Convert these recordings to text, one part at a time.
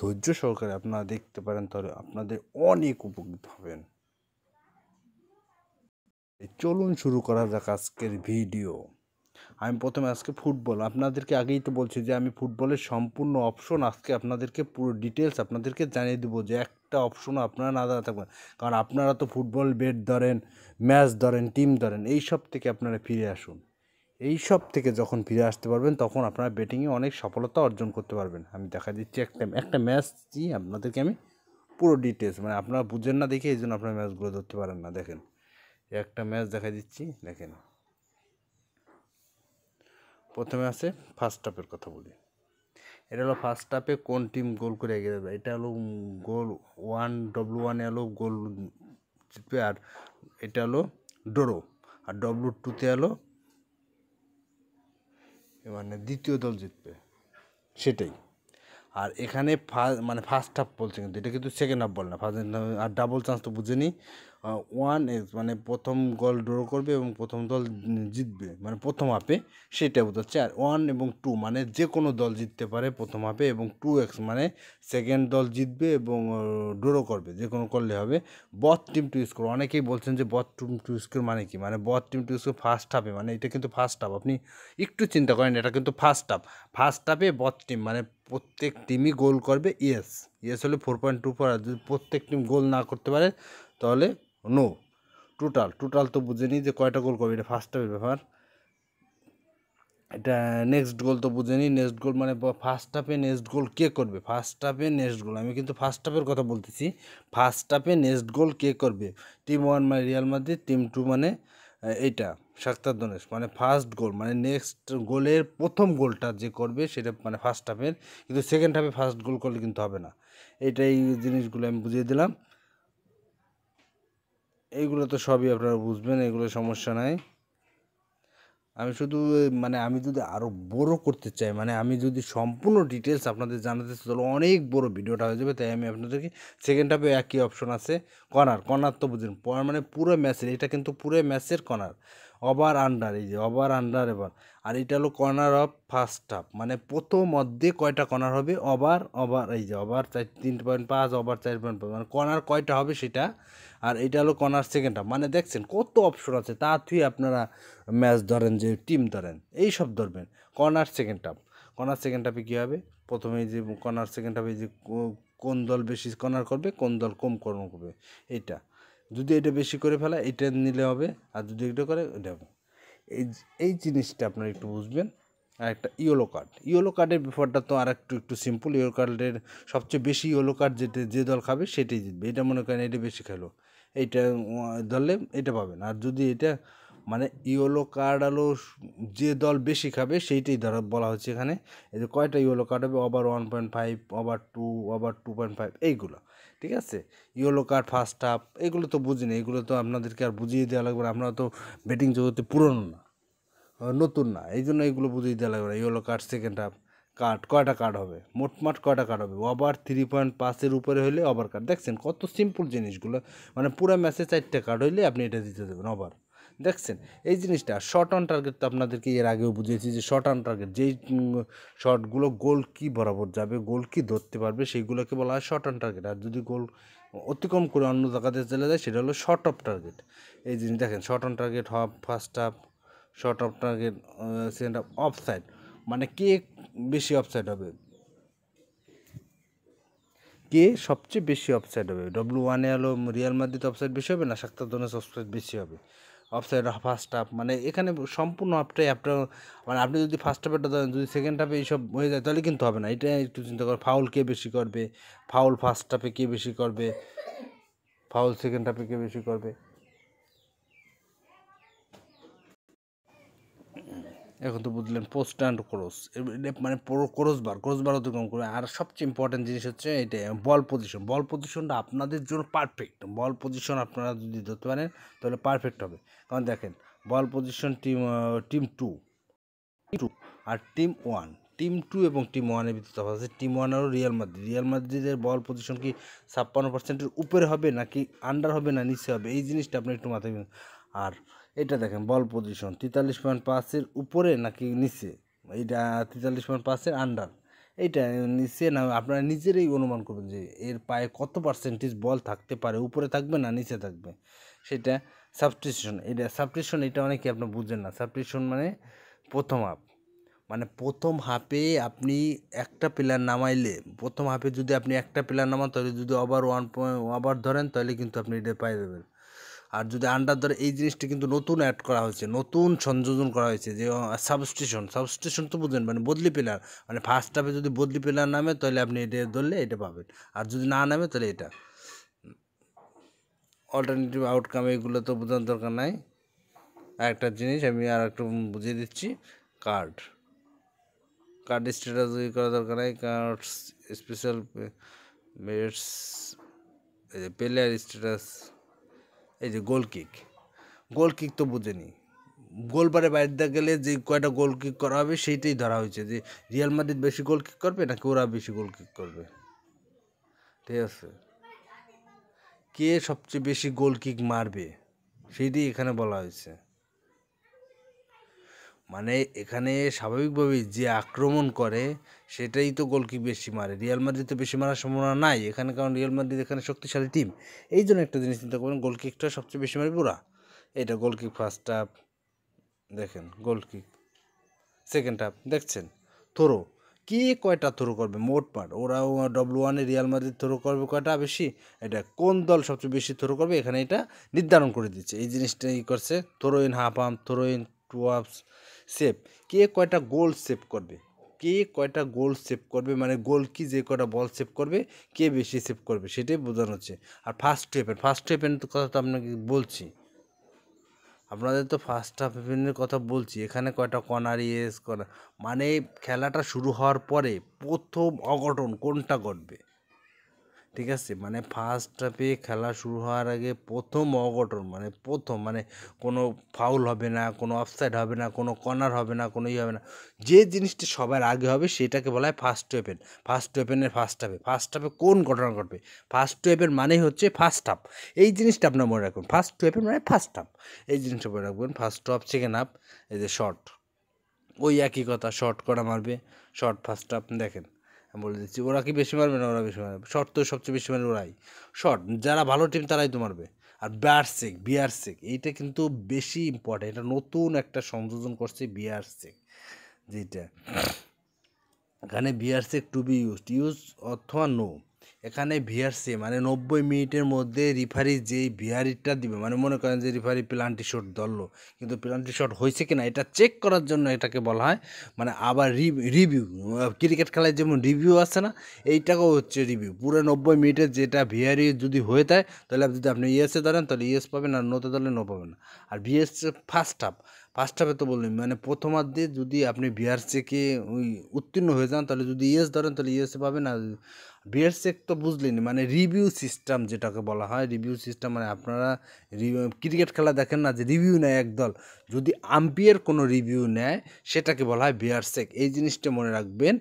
ধৈর্য সহকারে আপনারা দেখতে পারেন তাহলে আপনাদের অনেক উপকৃত হবেন চলুন শুরু করা যাক আজকের ভিডিও আমি প্রথমে আজকে ফুটবল আপনাদেরকে আগেই তো বলছি যে আমি ফুটবলের সম্পূর্ণ অপশন আজকে আপনাদেরকে পুরো ডিটেলস আপনাদেরকে জানিয়ে দেবো যে একটা অপশনও আপনারা না দাঁড়া থাকবেন কারণ আপনারা তো ফুটবল বেট ধরেন ম্যাচ ধরেন টিম ধরেন এই সব থেকে আপনারা ফিরে আসুন এই সব থেকে যখন ফিরে আসতে পারবেন তখন আপনারা ব্যাটিংয়ে অনেক সফলতা অর্জন করতে পারবেন আমি দেখা দিচ্ছি একটা একটা ম্যাচই আপনাদেরকে আমি পুরো ডিটেলস মানে আপনারা বুঝেন না দেখে এই জন্য আপনারা ম্যাচগুলো ধরতে পারেন না দেখেন একটা ম্যাচ দেখা দিচ্ছি দেখেন প্রথমে আছে ফার্স্ট হাফের কথা বলি এটা হলো ফার্স্ট হাফে কোন টিম গোল করে এগিয়ে যাবে এটা হলো গোল ওয়ান ডব্লু ওয়ানে হলো গোল জিতবে আর এটা হলো ডোরো আর ডব্লু টুতে হলো মানে দ্বিতীয় দল জিতবে সেটাই আর এখানে ফার্স্ট মানে ফার্স্ট হাফ বলছে কিন্তু এটা কিন্তু সেকেন্ড হাফ বল না ফার্স্ট আর ডাবল চান্স তো বুঝেনি ওয়ান এক্স মানে প্রথম গল ড্র করবে এবং প্রথম দল জিতবে মানে প্রথম হাফে সেটা বোঝাচ্ছে আর ওয়ান এবং টু মানে যে কোনো দল জিততে পারে প্রথম হাফে এবং টু এক্স মানে সেকেন্ড দল জিতবে এবং ড্র করবে যে কোনো করলে হবে বথ টিম টু স্কোর অনেকেই বলছেন যে বথ টিম টু স্কোর মানে কি মানে both team to score first হাফে মানে এটা কিন্তু ফার্স্ট হাফ আপনি একটু চিন্তা করেন এটা কিন্তু ফার্স্ট হাফ ফার্স্ট হাফে বথ টিম মানে প্রত্যেক টিমই গোল করবে ইয়েস ইয়েস হলে ফোর পয়েন্ট টু ফোর আর যদি প্রত্যেক টিম গোল না করতে পারে তাহলে নো টোটাল টোটাল তো বুঝেনি যে কয়টা গোল করবে এটা ফার্স্ট হাফের ব্যাপার এটা নেক্সট গোল তো বুঝেনি নেক্সট গোল মানে ফার্স্ট হাফে নেক্সট গোল কে করবে ফার্স্ট হাফে নেক্সট গোল আমি কিন্তু ফার্স্ট হাফের কথা বলতেছি ফার্স্ট হাফে নেক্সট গোল কে করবে টিম ওয়ান মানে রিয়াল মাদ্রিদ টিম টু মানে এইটা সাক্তার দনেশ মানে ফার্স্ট গোল মানে নেক্সট গোলের প্রথম গোলটা যে করবে সেটা মানে ফার্স্ট হাফের কিন্তু সেকেন্ড হাফে ফার্স্ট গোল করলে কিন্তু হবে না এই জিনিসগুলো আমি বুঝিয়ে দিলাম এইগুলো তো সবই আপনারা বুঝবেন এগুলো সমস্যা নাই আমি শুধু মানে আমি যদি আরও বড় করতে চাই মানে আমি যদি সম্পূর্ণ ডিটেলস আপনাদের জানাতে চাই তাহলে অনেক বড় ভিডিওটা হয়ে যাবে তাই আমি আপনাদেরকে সেকেন্ড হাফে একই অপশন আছে কনার কনার তো বুঝুন মানে পুরো ম্যাচের এটা কিন্তু পুরো ম্যাচের কনার ওভার আন্ডার এই যে ওভার আন্ডার এবার আর এটা হলো কর্নার অফ ফার্স্ট হাফ মানে প্রথম অর্ধে কয়টা কর্নার হবে ওভার ওভার এই যে ওভার চার তিন পয়েন্ট পাঁচ ওভার চার পয়েন্ট পাঁচ মানে কর্নার কয়টা হবে সেটা আর এটা হলো কর্নার সেকেন্ড হাফ মানে দেখছেন কত অপশন আছে তা তুই আপনারা ম্যাচ ধরেন যে টিম ধরেন এই সব ধরবেন corner second half corner second হাফে কী হবে প্রথমে যে কর্নার সেকেন্ড হাফে যে কোন দল বেশি কর্নার করবে কোন দল কম কর্ম করবে এটা যদি এটা বেশি করে ফেলা এটা নিলে হবে আর যদি এটা করে এটা হবে এই এই জিনিসটা আপনারা একটু বুঝবেন আর একটা ইয়েলো কার্ড ইয়েলো কার্ডের ব্যাপারটা তো আর একটু একটু সিম্পল ইয়েলো কার্ডের সবচেয়ে বেশি ইয়েলো কার্ড যেটা যে দল খাবে সেটাই জিতবে এটা মনে করেন এটা বেশি খেলো এইটা ধরলে এটা পাবেন আর যদি এটা মানে ইয়েলো কার্ড আলো যে দল বেশি খাবে সেইটাই ধরা বলা হচ্ছে এখানে এই যে কয়টা ইয়েলো কার্ড হবে over one point five over two over two point five এইগুলো ঠিক আছে ইয়েলো কার্ড ফার্স্ট হাফ এগুলো তো বুঝি না এগুলো তো আপনাদেরকে আর বুঝিয়ে দেওয়া লাগবে না তো ব্যাটিং জগতে পুরনো না নতুন না এই জন্য এগুলো বুঝিয়ে দেওয়া লাগবে না yellow card second half card কয়টা কার্ড হবে মোটমাট কয়টা কার্ড হবে ওভার থ্রি পয়েন্ট পাঁচের উপরে হলে ওভার কার্ড দেখছেন কত সিম্পল জিনিসগুলো মানে পুরো ম্যাচে চারটে কার্ড হইলে আপনি এটা দিতে দেবেন ওভার দেখছেন এই জিনিসটা শর্ট অন টার্গেট তো আপনাদেরকে এর আগেও বুঝিয়েছি যে শর্ট অন টার্গেট যেই শর্টগুলো গোল কি বরাবর যাবে গোল কি ধরতে পারবে সেইগুলোকে বলা হয় শর্ট অন টার্গেট আর যদি গোল অতিক্রম করে অন্য জায়গাতে চলে যায় সেটা হলো শর্ট অফ টার্গেট এই জিনিস দেখেন shot on target half first half shot off target second half off side মানে কে বেশি অফ সাইড হবে কে সবচেয়ে বেশি অফসাইড হবে ডব্লু ওয়ানে হলো রিয়াল মাদ্রিদ অফসাইড বেশি হবে না শাক্তার দোনেস অফসাইড বেশি হবে অফসাইড ফার্স্ট হাফ মানে এখানে সম্পূর্ণ আপটাই আপটা মানে আপনি যদি ফার্স্ট হাফে যদি সেকেন্ড হাফে এইসব হয়ে যায় তাহলে কিন্তু হবে না এটা একটু চিন্তা কর ফাউল কে বেশি করবে ফাউল ফার্স্ট হাফে কে বেশি করবে ফাউল সেকেন্ড হাফে কে বেশি করবে এখন তো বুঝলেন পোস্ট অ্যান্ড ক্রস মানে ক্রস বার ক্রস বার অতিক্রম করে আর সবচেয়ে ইম্পর্টেন্ট জিনিস হচ্ছে এটা বল পজিশন বল পজিশনটা আপনাদের জন্য পারফেক্ট বল পজিশন আপনারা যদি ধরতে পারেন তাহলে পারফেক্ট হবে কারণ দেখেন ball possession team team two two আর টিম ওয়ান টিম টু এবং টিম ওয়ানের ভিতরে তফাৎ আছে টিম ওয়ান আরও রিয়াল মাদ্রিদ রিয়াল মাদ্রিদের বল পজিশন কি ছাপ্পান্ন পার্সেন্টের উপরে হবে নাকি আন্ডার হবে না নিচে হবে এই জিনিসটা আপনি একটু মাথায় আর এটা দেখেন বল পজিশন তেতাল্লিশ পয়েন্ট পাঁচের উপরে নাকি নিচে এটা তেতাল্লিশ পয়েন্ট পাঁচের আন্ডার এইটা নিচে না আপনারা নিজেরাই অনুমান করবেন যে এর পায়ে কত পার্সেন্টেজ বল থাকতে পারে উপরে থাকবে না নিচে থাকবে সেটা সাবস্টিটিউশন এটা সাবস্টিটিউশন এটা অনেকে আপনি বুঝেন না সাবস্টিটিউশন মানে প্রথম হাফ মানে প্রথম হাফে আপনি একটা প্লেয়ার নামাইলে প্রথম হাফে যদি আপনি একটা প্লেয়ার নামান তাহলে যদি ওভার ওয়ান পয়েন্ট ওভার ধরেন তাহলে কিন্তু আপনি এটা পাই যাবেন আর যদি আন্ডার ধরে এই জিনিসটা কিন্তু নতুন অ্যাড করা হয়েছে নতুন সংযোজন করা হয়েছে যে সাবস্টেশন সাবস্টেশন তো বুঝেন মানে বদলি পিলার মানে ফার্স্ট হাফে যদি বদলি পিলার নামে তাহলে আপনি এটা ধরলে এটা পাবেন আর যদি না নামে তাহলে এটা অল্টারনেটিভ আউটকাম এগুলো তো বোঝার দরকার নাই একটা জিনিস আমি আর একটু বুঝিয়ে দিচ্ছি কার্ড কার্ড স্ট্যাটাস ই করা দরকার নাই কার্ড স্পেশাল eh, এই যে প্লেয়ার স্ট্যাটাস এই যে গোল কিক গোল কিক তো বুঝেনি গোলবারে বাইরে গেলে যে কয়টা গোল কিক করা হবে সেইটাই ধরা হয়েছে যে রিয়াল মাদ্রিদ বেশি গোল কিক করবে নাকি ওরা বেশি গোল কিক করবে ঠিক আছে কে সবচেয়ে বেশি গোল কিক মারবে সেইটাই এখানে বলা হয়েছে মানে এখানে স্বাভাবিকভাবেই যে আক্রমণ করে সেটাই তো গোলকিপ বেশি মারে রিয়াল মাদ্রিদ তো বেশি মারার সম্ভাবনা নাই এখানে কারণ রিয়াল মাদ্রিদ এখানে শক্তিশালী টিম এই জন্য একটা জিনিস চিন্তা করবেন গোলকিকটা সবচেয়ে বেশি মারে বুড়া এটা গোলকিক ফার্স্ট হাফ দেখেন গোলকিক সেকেন্ড হাফ দেখছেন থোরো কি কয়টা থোরো করবে মোট মোটমাট ওরা ডব্লু ওয়ানে রিয়াল মাদ্রিদ থ্রো করবে কয়টা বেশি এটা কোন দল সবচেয়ে বেশি থোরো করবে এখানে এটা নির্ধারণ করে দিচ্ছে এই জিনিসটাই করছে throw in half um throw in two halves save কে কয়টা গোল সেভ করবে কে কয়টা গোল সেভ করবে মানে গোল কি যে কয়টা বল সেভ করবে কে বেশি সেভ করবে সেটাই বোঝানো হচ্ছে আর ফার্স্ট হেপেন ফার্স্ট হেপেন কথা তো আপনাকে বলছি আপনাদের তো ফার্স্ট হাফ ইভেন্টের কথা বলছি এখানে কয়টা কনার ইয়েস কর্নার মানে খেলাটা শুরু হওয়ার পরে প্রথম অঘটন কোনটা ঘটবে ঠিক আছে মানে ফার্স্ট হাফে খেলা শুরু হওয়ার আগে প্রথম অঘটন মানে প্রথম মানে কোনো ফাউল হবে না কোনো অফসাইড হবে না কোনো কর্নার হবে না কোনো ই হবে না যে জিনিসটি সবার আগে হবে সেটাকে বলা হয় ফার্স্ট ওয়েপেন ফার্স্ট ওয়েপেনের ফার্স্ট হাফে ফার্স্ট হাফে কোন ঘটনা ঘটবে ফার্স্ট ওয়েপের মানেই হচ্ছে ফার্স্ট হাফ এই জিনিসটা আপনার মনে রাখবেন ফার্স্ট ওয়েপেন মানে ফার্স্ট হাফ এই জিনিসটা মনে রাখবেন ফার্স্ট হাফ সেকেন্ড হাফ এই যে শর্ট ওই একই কথা শর্ট করা মারবে শর্ট ফার্স্ট হাফ দেখেন আমি বলে দিচ্ছি ওরা কি বেশি মারবে না ওরা বেশি মারবে শর্ট তো সবচেয়ে বেশি মারবে ওরাই শর্ট যারা ভালো টিম তারাই তো মারবে আর বিআরসিক বিআরসিক এইটা কিন্তু বেশি ইম্পর্টেন্ট এটা নতুন একটা সংযোজন করছে বিআরসিক যেটা এখানে বিআরসিক টু বি ইউজ ইউজ অথবা নো এখানে ভিআরসি মানে নব্বই মিনিটের মধ্যে রিফারি যেই ভিআরিটা e দিবে মানে মনে করেন যে রিফারি প্লান্টি শট ধরলো কিন্তু প্লান্টি শট হয়েছে কিনা এটা চেক করার জন্য এটাকে বলা হয় মানে আবার রিভিউ ক্রিকেট খেলায় যেমন রিভিউ আছে না এইটাকেও হচ্ছে রিভিউ পুরো নব্বই মিনিটের যেটা ভিআরি e যদি হয়ে থাকে তাহলে যদি আপনি ইয়েসে e ধরেন তাহলে ইএস পাবেন আর নতে ধরলে নো পাবেন আর ভিএস ফার্স্ট হাফ ফার্স্ট হাফে তো বললেন মানে প্রথমার্ধে যদি আপনি ভিআরসিকে উত্তীর্ণ হয়ে যান তাহলে যদি ইয়েস ধরেন তাহলে ইয়েসে পাবেন আর বিয়ার সেক তো বুঝলেনি মানে রিভিউ সিস্টেম যেটাকে বলা হয় রিভিউ সিস্টেম মানে আপনারা ক্রিকেট খেলা দেখেন না যে রিভিউ নেয় একদল যদি আম্পিয়ার কোনো রিভিউ নেয় সেটাকে বলা হয় বিয়ার সেক এই জিনিসটা মনে রাখবেন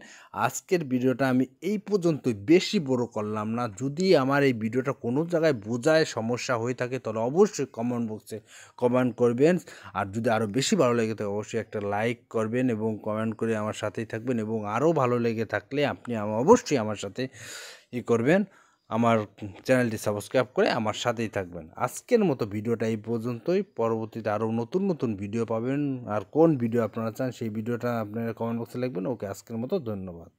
আজকের ভিডিওটা আমি এই পর্যন্ত বেশি বড় করলাম না যদি আমার এই ভিডিওটা কোনো জায়গায় বোঝায় সমস্যা হয়ে থাকে তাহলে অবশ্যই কমেন্ট বক্সে কমেন্ট করবেন আর যদি আরও বেশি ভালো লেগে থাকে অবশ্যই একটা লাইক করবেন এবং কমেন্ট করে আমার সাথেই থাকবেন এবং আরও ভালো লেগে থাকলে আপনি অবশ্যই আমার সাথে ই করবেন আমার চ্যানেলটি সাবস্ক্রাইব করে আমার সাথেই থাকবেন আজকের মতো ভিডিওটা এই পর্যন্তই পরবর্তীতে আরও নতুন নতুন ভিডিও পাবেন আর কোন ভিডিও আপনারা চান সেই ভিডিওটা আপনারা কমেন্ট বক্সে লিখবেন ওকে আজকের মতো ধন্যবাদ